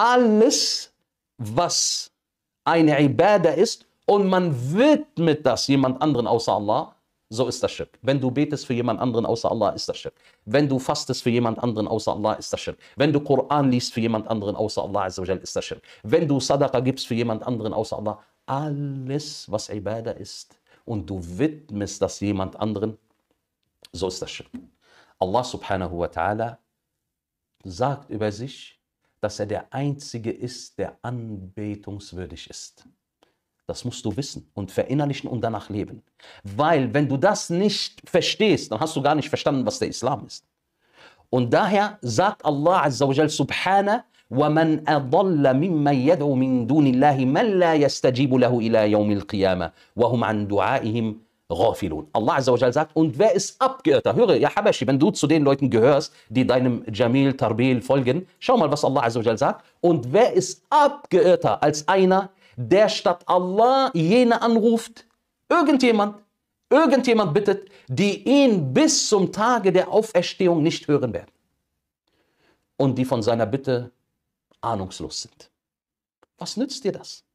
alles, was eine Ibadah ist und man widmet das jemand anderen außer Allah, so ist das Schirk. Wenn du betest für jemand anderen außer Allah, ist das Schirk. Wenn du fastest für jemand anderen außer Allah, ist das Schirk. Wenn du Koran liest für jemand anderen außer Allah, ist das Schirk. Wenn du Sadaqa gibst für jemand anderen außer Allah, alles, was Ibadah ist und du widmest das jemand anderen, so ist das Schirk. Allah subhanahu wa ta'ala sagt über sich, dass er der Einzige ist, der anbetungswürdig ist. Das musst du wissen und verinnerlichen und danach leben. Weil wenn du das nicht verstehst, dann hast du gar nicht verstanden, was der Islam ist. Und daher sagt Allah Azza wa Jal Subhana, وَمَنْ أَضَلَّ مِمَّنْ يَدْعُو مِنْ دُونِ اللَّهِ مَنْ لَا يَسْتَجِيبُ لَهُ إِلَى يَوْمِ الْقِيَامَةِ وَهُمْ عَنْ دُعَائِهِمْ Rafilun. Allah Azzawajal sagt, und wer ist abgeirrter? Höre, ja Habashi, wenn du zu den Leuten gehörst, die deinem Jamil Tarbil folgen, schau mal, was Allah Azzawajal sagt. Und wer ist abgeirrter als einer, der statt Allah jene anruft, irgendjemand, irgendjemand bittet, die ihn bis zum Tage der Auferstehung nicht hören werden. Und die von seiner Bitte ahnungslos sind. Was nützt dir das?